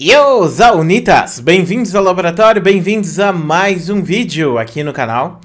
Yo, Zaunitas! Bem-vindos ao laboratório, bem-vindos a mais um vídeo aqui no canal.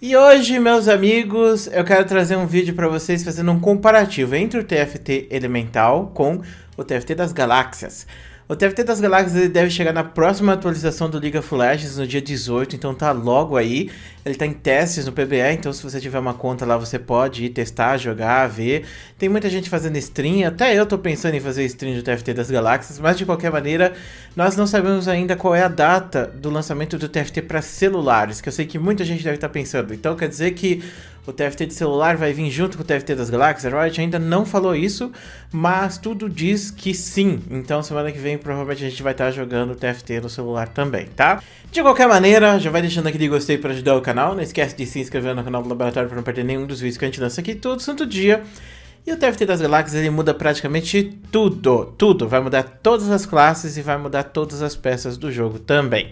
E hoje, meus amigos, eu quero trazer um vídeo para vocês fazendo um comparativo entre o TFT Elemental com o TFT das Galáxias. O TFT das Galáxias deve chegar na próxima atualização do League of Legends, no dia 18, então tá logo aí. Ele tá em testes no PBE, então se você tiver uma conta lá, você pode ir testar, jogar, ver. Tem muita gente fazendo stream, até eu tô pensando em fazer stream do TFT das Galáxias, mas de qualquer maneira, nós não sabemos ainda qual é a data do lançamento do TFT para celulares, que eu sei que muita gente deve estar tá pensando. Então quer dizer que o TFT de celular vai vir junto com o TFT das galáxias? A Riot ainda não falou isso, mas tudo diz que sim. Então semana que vem provavelmente a gente vai estar jogando o TFT no celular também, tá? De qualquer maneira, já vai deixando aquele gostei para ajudar o canal. Não esquece de se inscrever no canal do Laboratório para não perder nenhum dos vídeos que a gente lança aqui todo santo dia. E o TFT das Galáxias ele muda praticamente tudo, tudo. Vai mudar todas as classes e vai mudar todas as peças do jogo também.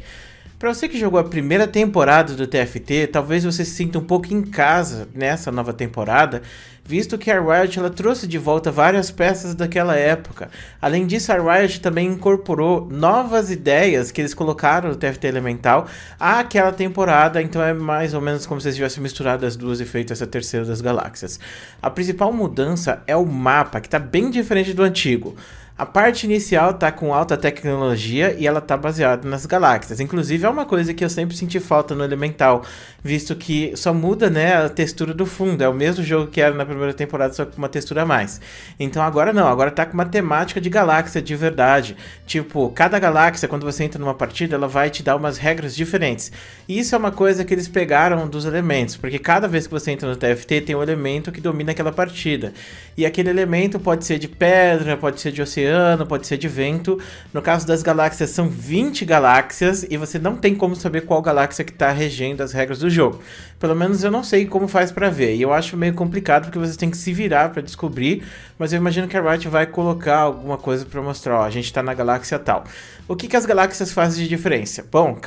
Para você que jogou a primeira temporada do TFT, talvez você se sinta um pouco em casa nessa nova temporada, visto que a Riot ela trouxe de volta várias peças daquela época. Além disso, a Riot também incorporou novas ideias que eles colocaram no TFT Elemental àquela temporada, então é mais ou menos como se eles tivessem misturado as duas e feito essa terceira das galáxias. A principal mudança é o mapa, que está bem diferente do antigo. A parte inicial tá com alta tecnologia e ela tá baseada nas galáxias. Inclusive é uma coisa que eu sempre senti falta no Elemental, visto que só muda, né, a textura do fundo. É o mesmo jogo que era na primeira temporada, só com uma textura a mais. Então agora não, agora tá com uma temática de galáxia de verdade. Tipo, cada galáxia, quando você entra numa partida, ela vai te dar umas regras diferentes. E isso é uma coisa que eles pegaram dos elementos, porque cada vez que você entra no TFT tem um elemento que domina aquela partida. E aquele elemento pode ser de pedra, pode ser de oceano, oceano, pode ser de vento. No caso das galáxias, são 20 galáxias e você não tem como saber qual galáxia que está regendo as regras do jogo. Pelo menos eu não sei como faz para ver, e eu acho meio complicado porque você tem que se virar para descobrir, mas eu imagino que a Riot vai colocar alguma coisa para mostrar, ó, a gente está na galáxia tal. O que, que as galáxias fazem de diferença? Bom,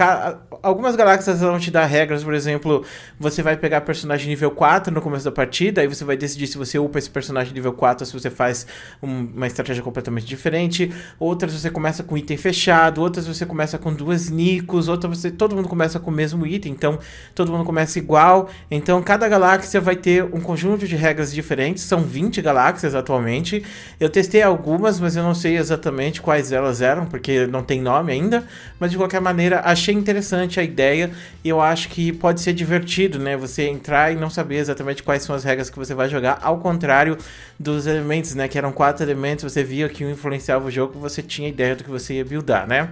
algumas galáxias vão te dar regras, por exemplo, você vai pegar personagem nível 4 no começo da partida, aí você vai decidir se você upa esse personagem nível 4 ou se você faz um, uma estratégia completamente diferente, outras você começa com item fechado, outras você começa com duas nicos, outras você todo mundo começa com o mesmo item, então todo mundo começa igual. Então cada galáxia vai ter um conjunto de regras diferentes, são 20 galáxias atualmente. Eu testei algumas, mas eu não sei exatamente quais elas eram, porque não tem nome ainda, mas de qualquer maneira achei interessante a ideia e eu acho que pode ser divertido, né? Você entrar e não saber exatamente quais são as regras que você vai jogar, ao contrário dos elementos, né? Que eram quatro elementos, você via que um influenciava o jogo, você tinha ideia do que você ia buildar, né?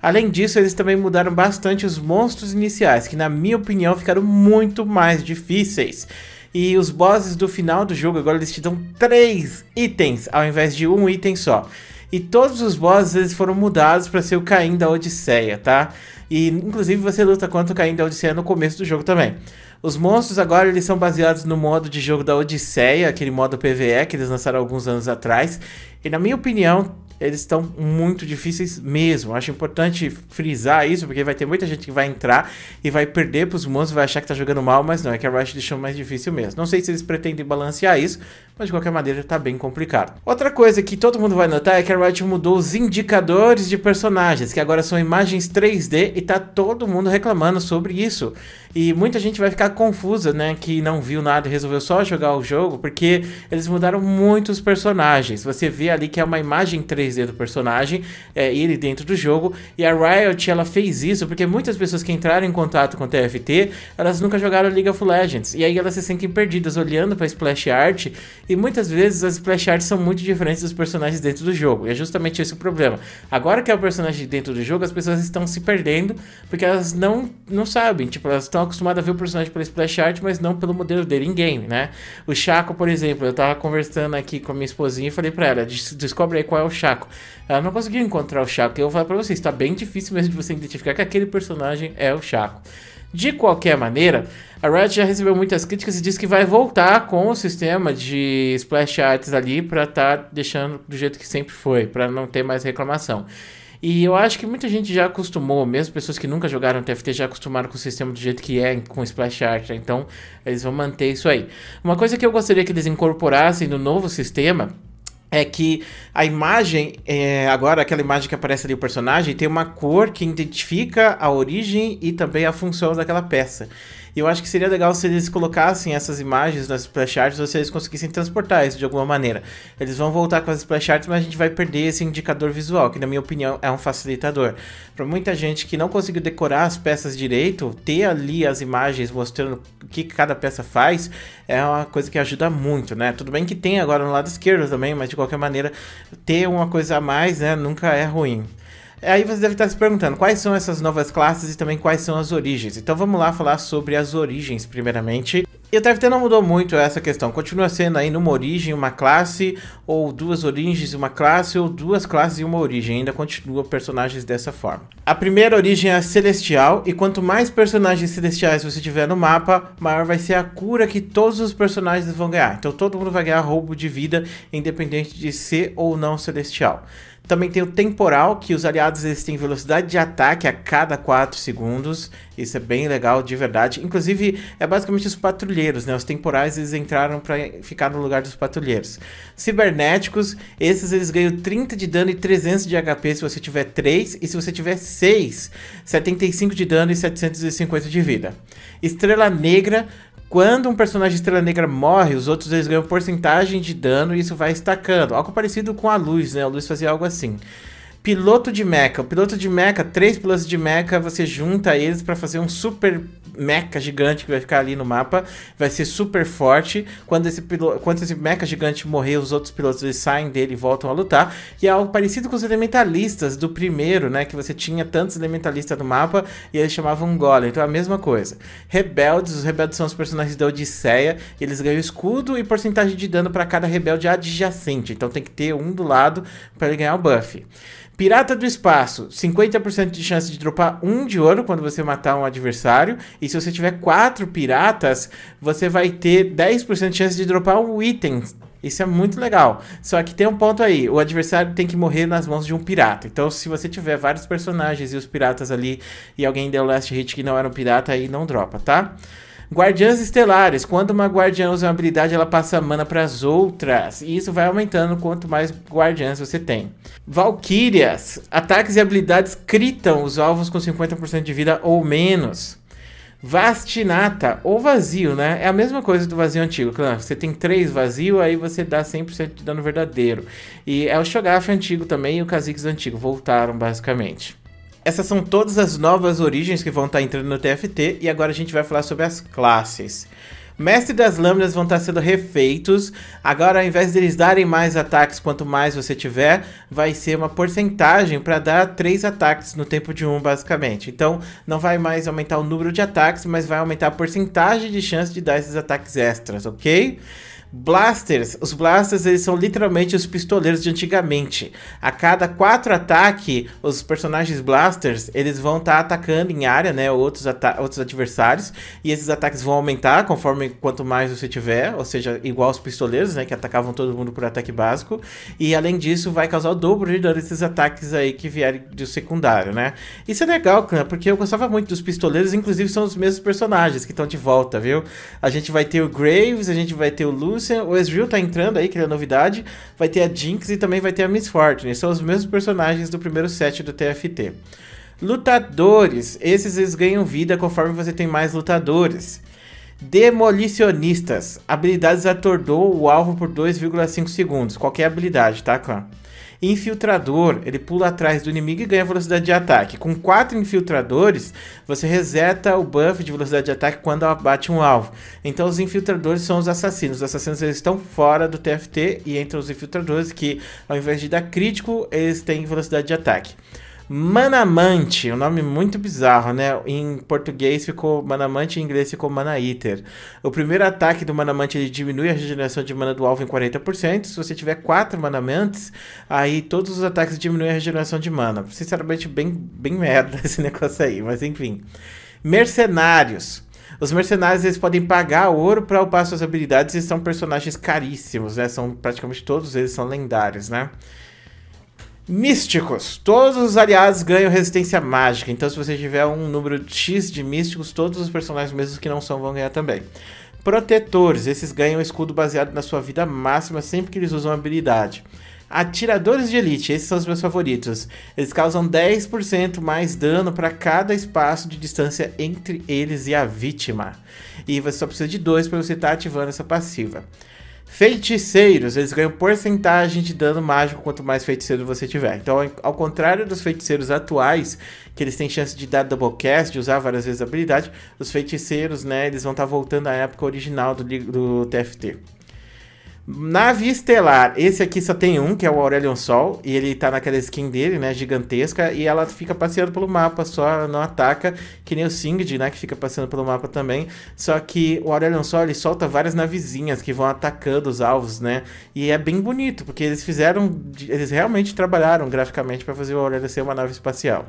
Além disso, eles também mudaram bastante os monstros iniciais, que na minha opinião ficaram muito mais difíceis. E os bosses do final do jogo agora eles te dão três itens ao invés de um item só. E todos os bosses eles foram mudados para ser o Caim da Odisseia, tá? E inclusive você luta contra o Caim da Odisseia no começo do jogo também. Os monstros agora eles são baseados no modo de jogo da Odisseia, aquele modo PVE que eles lançaram alguns anos atrás. E na minha opinião, eles estão muito difíceis mesmo. acho importante frisar isso, porque vai ter muita gente que vai entrar e vai perder para os monstros, vai achar que está jogando mal, mas não, é que a Riot deixou mais difícil mesmo. Não sei se eles pretendem balancear isso, mas de qualquer maneira está bem complicado. Outra coisa que todo mundo vai notar é que a Riot mudou os indicadores de personagens, que agora são imagens 3D e tá todo mundo reclamando sobre isso. E muita gente vai ficar confusa, né, que não viu nada e resolveu só jogar o jogo, porque eles mudaram muitos personagens. Você vê ali que é uma imagem 3D 3D do personagem, é, ele dentro do jogo. E a Riot, ela fez isso porque muitas pessoas que entraram em contato com o TFT, elas nunca jogaram League of Legends. E aí elas se sentem perdidas olhando para splash art. E muitas vezes as splash arts são muito diferentes dos personagens dentro do jogo. E é justamente esse o problema. Agora que é o personagem dentro do jogo, as pessoas estão se perdendo porque elas não, não sabem. Tipo, elas estão acostumadas a ver o personagem pela splash art, mas não pelo modelo dele em game, né? O Chaco, por exemplo, eu tava conversando aqui com a minha esposinha e falei para ela: descobre aí qual é o Chaco. Chaco. Ela não conseguiu encontrar o Chaco. E eu vou falar pra vocês, tá bem difícil mesmo de você identificar que aquele personagem é o Chaco. De qualquer maneira, a Riot já recebeu muitas críticas e disse que vai voltar com o sistema de splash arts ali para estar tá deixando do jeito que sempre foi, para não ter mais reclamação. E eu acho que muita gente já acostumou, mesmo pessoas que nunca jogaram TFT já acostumaram com o sistema do jeito que é, com Splash Art, né? então eles vão manter isso aí. Uma coisa que eu gostaria que eles incorporassem no novo sistema é que a imagem, é, agora aquela imagem que aparece ali o personagem, tem uma cor que identifica a origem e também a função daquela peça. E eu acho que seria legal se eles colocassem essas imagens nas splash arts ou se eles conseguissem transportar isso de alguma maneira. Eles vão voltar com as splash arts, mas a gente vai perder esse indicador visual, que na minha opinião é um facilitador. Para muita gente que não conseguiu decorar as peças direito, ter ali as imagens mostrando o que cada peça faz é uma coisa que ajuda muito, né? Tudo bem que tem agora no lado esquerdo também, mas de qualquer maneira, ter uma coisa a mais, né, nunca é ruim. É, aí você deve estar se perguntando quais são essas novas classes e também quais são as origens. Então vamos lá falar sobre as origens primeiramente. E o TFT não mudou muito essa questão, continua sendo aí numa origem, uma classe, ou duas origens e uma classe, ou duas classes e uma origem, ainda continua personagens dessa forma. A primeira origem é a celestial, e quanto mais personagens celestiais você tiver no mapa, maior vai ser a cura que todos os personagens vão ganhar. Então todo mundo vai ganhar roubo de vida, independente de ser ou não celestial. Também tem o temporal, que os aliados eles têm velocidade de ataque a cada 4 segundos. Isso é bem legal, de verdade. Inclusive, é basicamente os patrulheiros, né? Os temporais eles entraram para ficar no lugar dos patrulheiros. Cibernéticos, esses eles ganham 30 de dano e 300 de HP se você tiver 3 e se você tiver 6, 75 de dano e 750 de vida. Estrela Negra, quando um personagem Estrela Negra morre, os outros eles ganham porcentagem de dano e isso vai estacando. Algo parecido com a luz, né? A luz fazia algo assim piloto de mecha. O piloto de mecha, três pilotos de mecha, você junta eles para fazer um super mecha gigante que vai ficar ali no mapa. Vai ser super forte. Quando esse, piloto, quando esse mecha gigante morrer, os outros pilotos eles saem dele e voltam a lutar. E é algo parecido com os elementalistas do primeiro, né? Que você tinha tantos elementalistas no mapa e eles chamavam Golem. Então é a mesma coisa. Rebeldes, os rebeldes são os personagens da Odisseia. Eles ganham escudo e porcentagem de dano para cada rebelde adjacente. Então tem que ter um do lado para ele ganhar o buff. Pirata do Espaço, 50% de chance de dropar um de ouro quando você matar um adversário. E se você tiver quatro piratas, você vai ter 10% de chance de dropar um item. Isso é muito legal. Só que tem um ponto aí: o adversário tem que morrer nas mãos de um pirata. Então, se você tiver vários personagens e os piratas ali, e alguém deu last hit que não era um pirata, aí não dropa, tá? Guardiãs Estelares. Quando uma guardiã usa é uma habilidade, ela passa mana para as outras. E isso vai aumentando quanto mais guardiãs você tem. Valkyrias. Ataques e habilidades critam os alvos com 50% de vida ou menos. Vastinata, ou vazio, né? É a mesma coisa do vazio antigo. Claro, você tem três vazio, aí você dá 100% de dano verdadeiro. E é o Shogaf antigo também e o Kha'Zix antigo. Voltaram, basicamente. Essas são todas as novas origens que vão estar tá entrando no TFT e agora a gente vai falar sobre as classes. Mestre das Lâminas vão estar tá sendo refeitos. Agora, ao invés deles darem mais ataques, quanto mais você tiver, vai ser uma porcentagem para dar 3 ataques no tempo de um, basicamente. Então, não vai mais aumentar o número de ataques, mas vai aumentar a porcentagem de chance de dar esses ataques extras, ok? Blasters. Os blasters eles são literalmente os pistoleiros de antigamente. A cada quatro ataques, os personagens blasters eles vão estar tá atacando em área, né? Outros, outros adversários. E esses ataques vão aumentar conforme quanto mais você tiver. Ou seja, igual os pistoleiros, né? Que atacavam todo mundo por ataque básico. E além disso, vai causar o dobro de dano esses ataques aí que vierem do secundário, né? Isso é legal, cara, porque eu gostava muito dos pistoleiros. Inclusive, são os mesmos personagens que estão de volta, viu? A gente vai ter o Graves, a gente vai ter o Lu Lucian, o Ezreal tá entrando aí, que é novidade, vai ter a Jinx e também vai ter a Miss Fortune, são os mesmos personagens do primeiro set do TFT. Lutadores, esses eles ganham vida conforme você tem mais lutadores. Demolicionistas, habilidades atordou o alvo por 2,5 segundos, qualquer habilidade, tá, clã? Infiltrador, ele pula atrás do inimigo e ganha velocidade de ataque. Com quatro infiltradores, você reseta o buff de velocidade de ataque quando abate um alvo. Então os infiltradores são os assassinos. Os assassinos eles estão fora do TFT e entram os infiltradores que ao invés de dar crítico, eles têm velocidade de ataque. Manamante, um nome muito bizarro, né? Em português ficou Manamante, em inglês ficou Mana Eater. O primeiro ataque do Manamante ele diminui a regeneração de mana do alvo em 40%. Se você tiver 4 Manamantes, aí todos os ataques diminuem a regeneração de mana. Sinceramente, bem, bem merda esse negócio aí, mas enfim. Mercenários. Os mercenários eles podem pagar ouro para upar suas habilidades e são personagens caríssimos, né? São praticamente todos eles são lendários, né? Místicos. Todos, os aliados ganham resistência mágica. Então, se você tiver um número X de místicos, todos os personagens, mesmo que não são, vão ganhar também. Protetores. Esses ganham escudo baseado na sua vida máxima sempre que eles usam habilidade. Atiradores de Elite, esses são os meus favoritos. Eles causam 10% mais dano para cada espaço de distância entre eles e a vítima. E você só precisa de dois para você estar tá ativando essa passiva. Feiticeiros, eles ganham porcentagem de dano mágico quanto mais feiticeiro você tiver. Então, ao contrário dos feiticeiros atuais, que eles têm chance de dar double cast, de usar várias vezes a habilidade, os feiticeiros, né, eles vão estar tá voltando à época original do, do TFT. Nave Estelar, esse aqui só tem um, que é o Aurelion Sol, e ele tá naquela skin dele, né, gigantesca, e ela fica passeando pelo mapa, só não ataca, que nem o Singed, né, que fica passeando pelo mapa também, só que o Aurelion Sol, ele solta várias navezinhas que vão atacando os alvos, né, e é bem bonito, porque eles fizeram, eles realmente trabalharam graficamente para fazer o Aurelion ser uma nave espacial.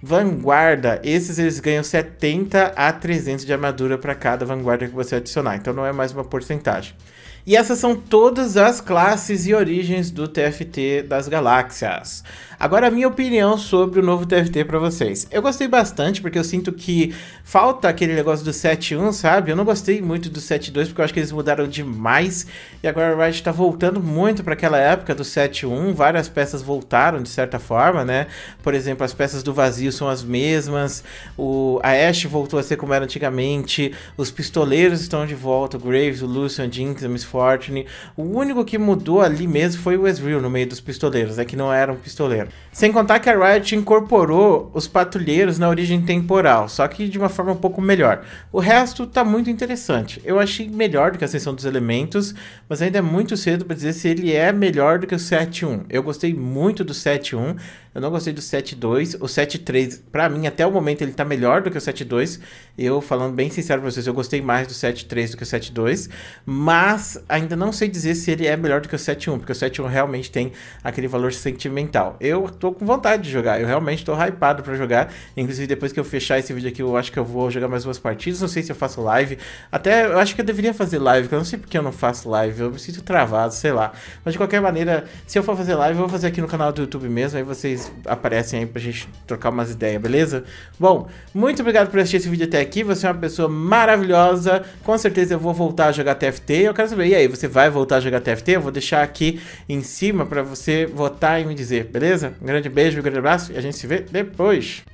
Vanguarda, esses eles ganham 70 a 300 de armadura para cada vanguarda que você adicionar, então não é mais uma porcentagem. E essas são todas as classes e origens do TFT das galáxias. Agora a minha opinião sobre o novo TFT para vocês. Eu gostei bastante porque eu sinto que falta aquele negócio do 7.1, sabe? Eu não gostei muito do 7.2 porque eu acho que eles mudaram demais e agora o Riot tá voltando muito para aquela época do 7.1, várias peças voltaram de certa forma, né? Por exemplo, as peças do vazio são as mesmas, o a Ashe voltou a ser como era antigamente, os pistoleiros estão de volta, o Graves, o Lucian, o Jinx, Fortune. O único que mudou ali mesmo foi o Ezreal no meio dos pistoleiros, é que não era um pistoleiro. Sem contar que a Riot incorporou os patrulheiros na origem temporal, só que de uma forma um pouco melhor. O resto tá muito interessante. Eu achei melhor do que a Ascensão dos Elementos, mas ainda é muito cedo para dizer se ele é melhor do que o 7.1. Eu gostei muito do 7.1, eu não gostei do 7.2. O 7.3, para mim, até o momento ele tá melhor do que o 7.2. Eu, falando bem sincero pra vocês, eu gostei mais do 7.3 do que o 7.2, mas ainda não sei dizer se ele é melhor do que o 7.1, porque o 7.1 realmente tem aquele valor sentimental. Eu tô com vontade de jogar, eu realmente tô hypado para jogar. Inclusive, depois que eu fechar esse vídeo aqui, eu acho que eu vou jogar mais umas partidas. Não sei se eu faço live. Até eu acho que eu deveria fazer live, porque eu não sei porque eu não faço live. Eu me sinto travado, sei lá. Mas de qualquer maneira, se eu for fazer live, eu vou fazer aqui no canal do YouTube mesmo. Aí vocês aparecem aí pra gente trocar umas ideias, beleza? Bom, muito obrigado por assistir esse vídeo até aqui. Você é uma pessoa maravilhosa. Com certeza eu vou voltar a jogar TFT. Eu quero saber e aí você vai voltar a jogar TFT? Eu vou deixar aqui em cima para você votar e me dizer, beleza? Um grande beijo, um grande abraço e a gente se vê depois.